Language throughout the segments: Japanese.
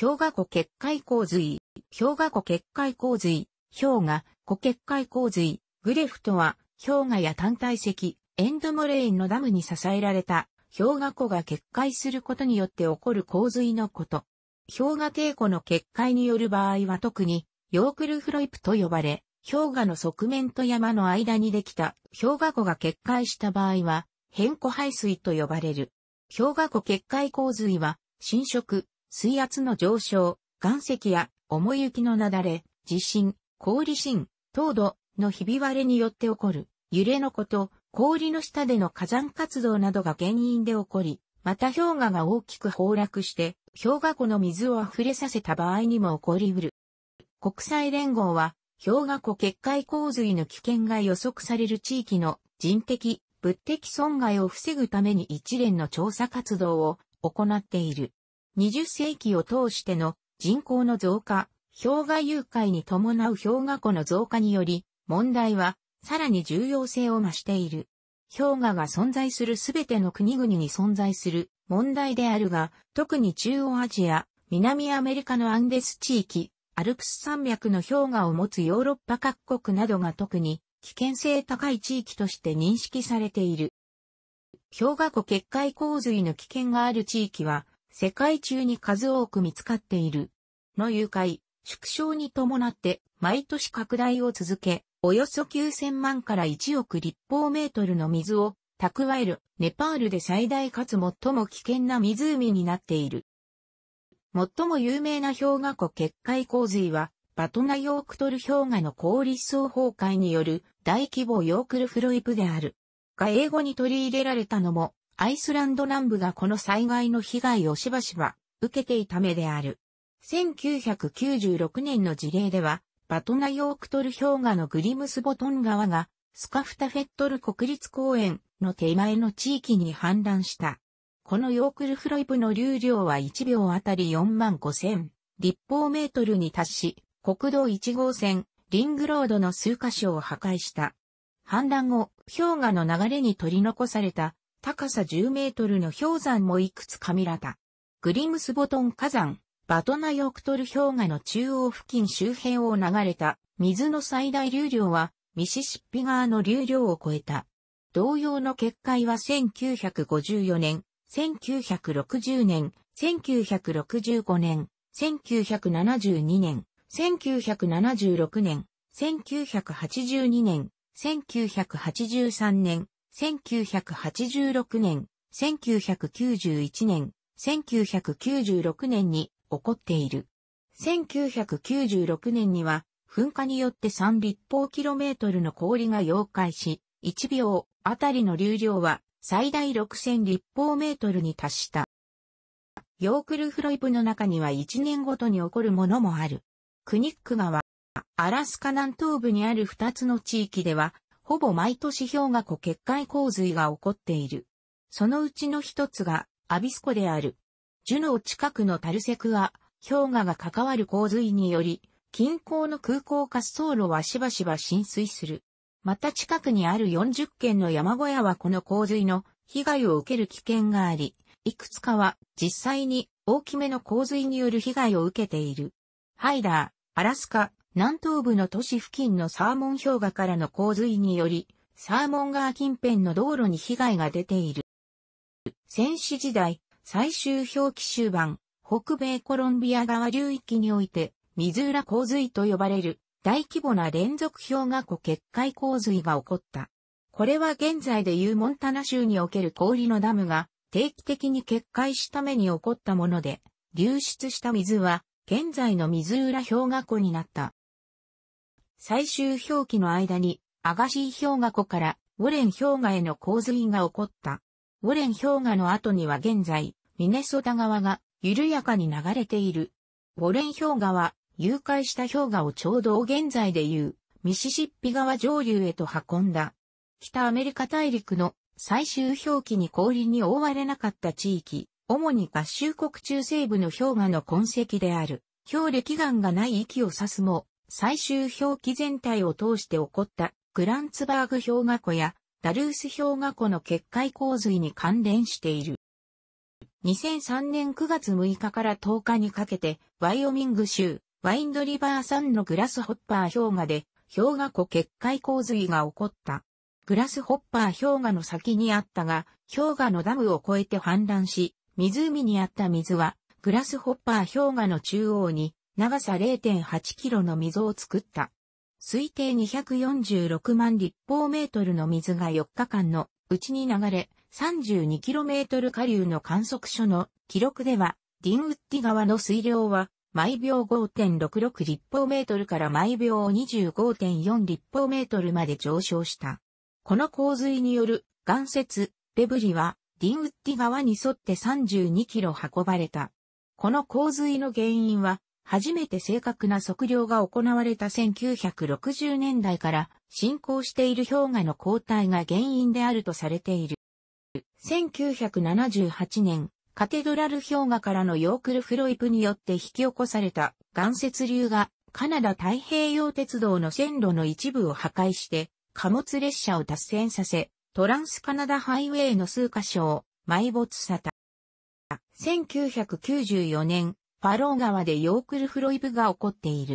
氷河湖決壊洪水、氷河湖決壊洪水、氷河湖決壊洪水、グレフとは氷河や単体石、エンドモレインのダムに支えられた氷河湖が決壊することによって起こる洪水のこと。氷河抵湖の決壊による場合は特にヨークルフロイプと呼ばれ、氷河の側面と山の間にできた氷河湖が決壊した場合は、変湖排水と呼ばれる。氷河湖決壊洪水は、侵食、水圧の上昇、岩石や重雪の雪崩、地震、氷震、凍土のひび割れによって起こる揺れのこと、氷の下での火山活動などが原因で起こり、また氷河が大きく崩落して氷河湖の水を溢れさせた場合にも起こりうる。国際連合は氷河湖決壊洪水の危険が予測される地域の人的、物的損害を防ぐために一連の調査活動を行っている。20世紀を通しての人口の増加、氷河融解に伴う氷河湖の増加により、問題はさらに重要性を増している。氷河が存在するすべての国々に存在する問題であるが、特に中央アジア、南アメリカのアンデス地域、アルプス山脈の氷河を持つヨーロッパ各国などが特に危険性高い地域として認識されている。氷河湖決壊洪水の危険がある地域は世界中に数多く見つかっている。の誘拐、縮小に伴って毎年拡大を続け、およそ9000万から1億立方メートルの水を蓄えるネパールで最大かつ最も危険な湖になっている。最も有名な氷河湖決壊洪水は、バトナヨークトル氷河の氷層崩壊による大規模ヨークルフロイプである。が英語に取り入れられたのも、アイスランド南部がこの災害の被害をしばしば受けていためである。1996年の事例では、バトナヨークトル氷河のグリムスボトン川が、スカフタフェットル国立公園の手前の地域に氾濫した。このヨークルフロイプの流量は1秒あたり4万5千立方メートルに達し、国道1号線、リングロードの数箇所を破壊した。氾濫後、氷河の流れに取り残された高さ10メートルの氷山もいくつか見らた。グリムスボトン火山、バトナヨクトル氷河の中央付近周辺を流れた水の最大流量はミシシッピ川の流量を超えた。同様の決壊は1954年、1960年、1965年、1972年、1976年、1982年、1983年、1986年、1991年、1996年に起こっている。1996年には、噴火によって3立方キロメートルの氷が溶解し、1秒あたりの流量は最大6000立方メートルに達した。ヨークルフロイプの中には1年ごとに起こるものもある。クニック川、アラスカ南東部にある2つの地域では、ほぼ毎年氷河湖決壊洪水が起こっている。そのうちの一つが、アビス湖である。ジュノー近くのタルセクは、氷河が関わる洪水により、近郊の空港滑走路はしばしば浸水する。また近くにある40軒の山小屋はこの洪水の被害を受ける危険があり、いくつかは実際に大きめの洪水による被害を受けている。ハイダー、アラスカ、南東部の都市付近のサーモン氷河からの洪水により、サーモン川近辺の道路に被害が出ている。戦死時代、最終表記終盤、北米コロンビア川流域において、水浦洪水と呼ばれる大規模な連続氷河湖決壊洪水が起こった。これは現在でいうモンタナ州における氷のダムが定期的に決壊しために起こったもので、流出した水は現在の水浦氷河湖になった。最終氷期の間に、アガシー氷河湖からウォレン氷河への洪水が起こった。ウォレン氷河の後には現在、ミネソタ側が緩やかに流れている。ウォレン氷河は、融解した氷河をちょうど現在でいう、ミシシッピ川上流へと運んだ。北アメリカ大陸の最終氷期に氷に覆われなかった地域、主に合衆国中西部の氷河の痕跡である、氷歴岩がない域を指すも、最終表記全体を通して起こったグランツバーグ氷河湖やダルース氷河湖の決壊洪水に関連している。2003年9月6日から10日にかけて、ワイオミング州、ワインドリバー山のグラスホッパー氷河で、氷河湖決壊洪水が起こった。グラスホッパー氷河の先にあったが、氷河のダムを越えて氾濫し、湖にあった水は、グラスホッパー氷河の中央に長さ0.8キロの溝を作った。推定246万立方メートルの水が4日間のうちに流れ、32キロメートル下流の観測所の記録では、ディンウッディ川の水量は毎秒5.66立方メートルから毎秒25.4立方メートルまで上昇した。この洪水による岩石、デブリはディンウッディ川に沿って32キロ運ばれた。この洪水の原因は初めて正確な測量が行われた1960年代から進行している氷河の後退が原因であるとされている。1978年、カテドラル氷河からのヨークルフロイプによって引き起こされた岩雪流がカナダ太平洋鉄道の線路の一部を破壊して貨物列車を脱線させ、トランスカナダハイウェイの数箇所を埋没さた。1994年、ファロー川でヨークルフロイプが起こっている。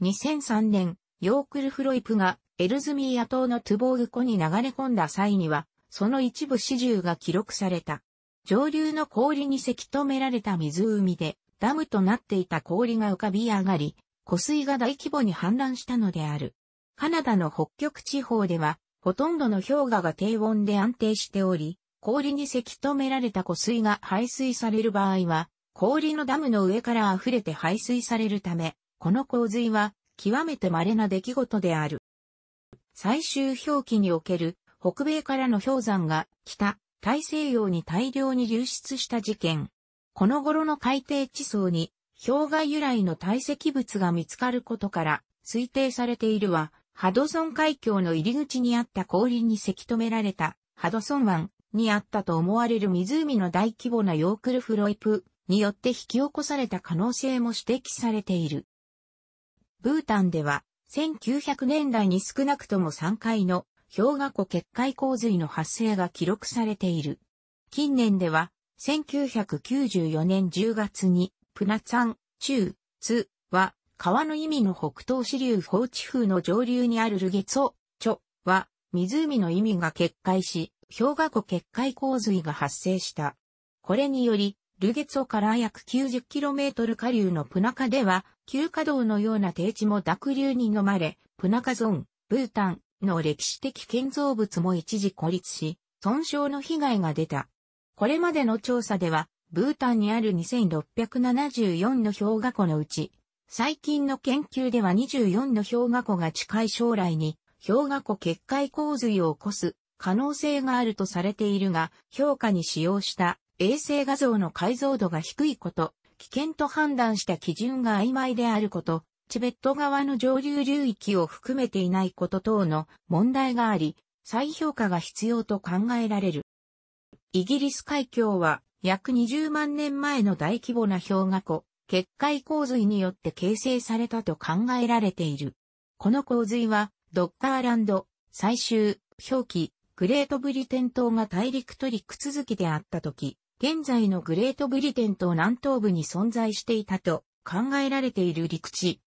2003年、ヨークルフロイプがエルズミー野島のトゥボーグ湖に流れ込んだ際には、その一部始終が記録された。上流の氷にせき止められた湖で、ダムとなっていた氷が浮かび上がり、湖水が大規模に氾濫したのである。カナダの北極地方では、ほとんどの氷河が低温で安定しており、氷にせき止められた湖水が排水される場合は、氷のダムの上から溢れて排水されるため、この洪水は極めて稀な出来事である。最終表記における北米からの氷山が北、大西洋に大量に流出した事件。この頃の海底地層に氷河由来の堆積物が見つかることから推定されているは、ハドソン海峡の入り口にあった氷にせき止められたハドソン湾にあったと思われる湖の大規模なヨークルフロイプによって引き起こされた可能性も指摘されている。ブータンでは1900年代に少なくとも3回の氷河湖決壊洪水の発生が記録されている。近年では1994年10月にプナツァン、ー、ツは川の意味の北東支流放置風の上流にあるルゲツォ、チョは湖の意味が決壊し、氷河湖決壊洪水が発生した。これにより、ルゲツォから約 90km 下流のプナカでは、旧稼働のような低地も濁流に飲まれ、プナカゾン、ブータンの歴史的建造物も一時孤立し、損傷の被害が出た。これまでの調査では、ブータンにある2674の氷河湖のうち、最近の研究では24の氷河湖が近い将来に氷河湖決壊洪水を起こす可能性があるとされているが、評価に使用した衛星画像の解像度が低いこと、危険と判断した基準が曖昧であること、チベット側の上流流域を含めていないこと等の問題があり、再評価が必要と考えられる。イギリス海峡は約20万年前の大規模な氷河湖、結界洪水によって形成されたと考えられている。この洪水は、ドッカーランド、最終、表記、グレートブリテン島が大陸と陸続きであった時、現在のグレートブリテンと南東部に存在していたと考えられている陸地。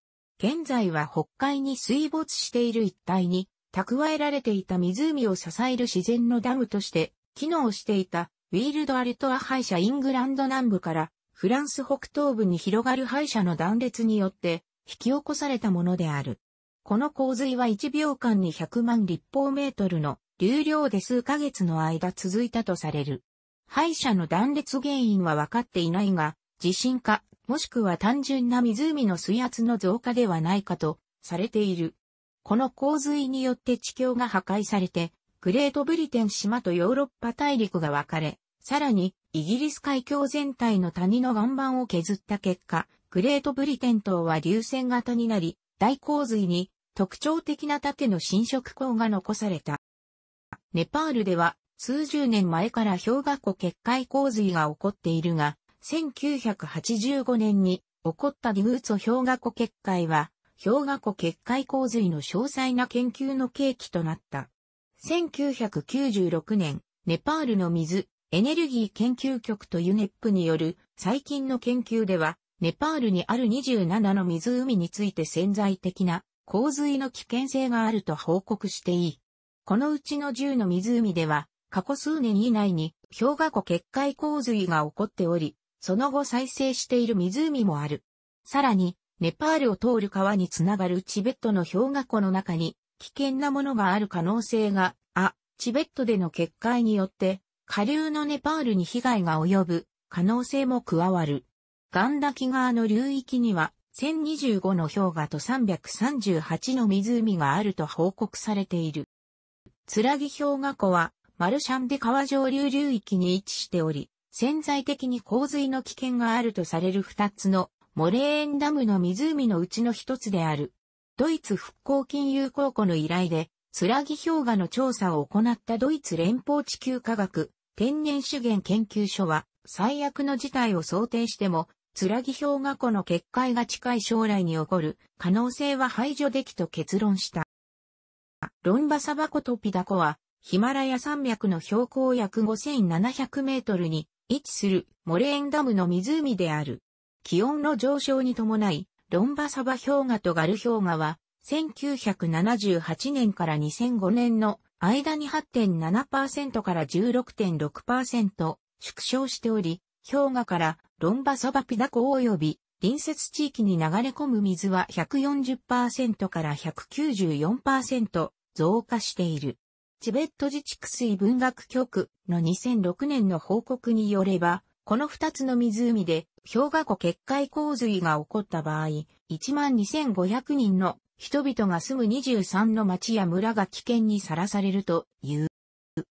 現在は北海に水没している一帯に蓄えられていた湖を支える自然のダムとして機能していたウィールド・アルトア敗者イングランド南部からフランス北東部に広がる敗者の断裂によって引き起こされたものである。この洪水は1秒間に100万立方メートルの流量で数ヶ月の間続いたとされる。敗者の断裂原因は分かっていないが、地震か、もしくは単純な湖の水圧の増加ではないかと、されている。この洪水によって地境が破壊されて、グレートブリテン島とヨーロッパ大陸が分かれ、さらに、イギリス海峡全体の谷の岩盤を削った結果、グレートブリテン島は流線型になり、大洪水に特徴的な縦の侵食口が残された。ネパールでは数十年前から氷河湖決壊洪水が起こっているが、1985年に起こったディグーツォ氷河湖決壊は、氷河湖決壊洪水の詳細な研究の契機となった。1996年、ネパールの水、エネルギー研究局とユネップによる最近の研究では、ネパールにある27の湖について潜在的な洪水の危険性があると報告していい。このうちの10の湖では、過去数年以内に氷河湖決壊洪水が起こっており、その後再生している湖もある。さらに、ネパールを通る川につながるチベットの氷河湖の中に危険なものがある可能性が、あ、チベットでの決壊によって下流のネパールに被害が及ぶ可能性も加わる。ガンダキ川の流域には1025の氷河と338の湖があると報告されている。つらぎ氷河湖はマルシャンデ川上流流域に位置しており、潜在的に洪水の危険があるとされる二つのモレーンダムの湖のうちの一つである。ドイツ復興金融公庫の依頼で、つらぎ氷河の調査を行ったドイツ連邦地球科学天然資源研究所は、最悪の事態を想定しても、つらぎ氷河湖の決壊が近い将来に起こる可能性は排除できと結論した。ロンバサバコとピダコはヒマラヤ山脈の標高約5700メートルに位置するモレーンダムの湖である。気温の上昇に伴い、ロンバサバ氷河とガル氷河は、1978年から2005年の間に8.7%から16.6%縮小しており、氷河からロンバサバピダ湖及び隣接地域に流れ込む水は140%から194%増加している。チベット自治区水文学局の2006年の報告によれば、この2つの湖で氷河湖決壊洪水が起こった場合、12,500人の人々が住む23の町や村が危険にさらされるという。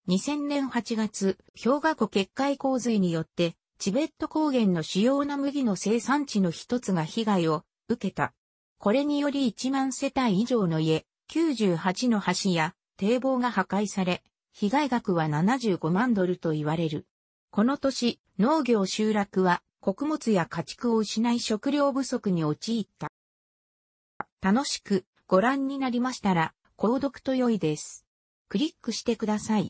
2000年8月、氷河湖決壊洪水によって、チベット高原の主要な麦の生産地の一つが被害を受けた。これにより1万世帯以上の家、98の橋や堤防が破壊され、被害額は75万ドルと言われる。この年、農業集落は穀物や家畜を失い食料不足に陥った。楽しくご覧になりましたら、購読と良いです。クリックしてください。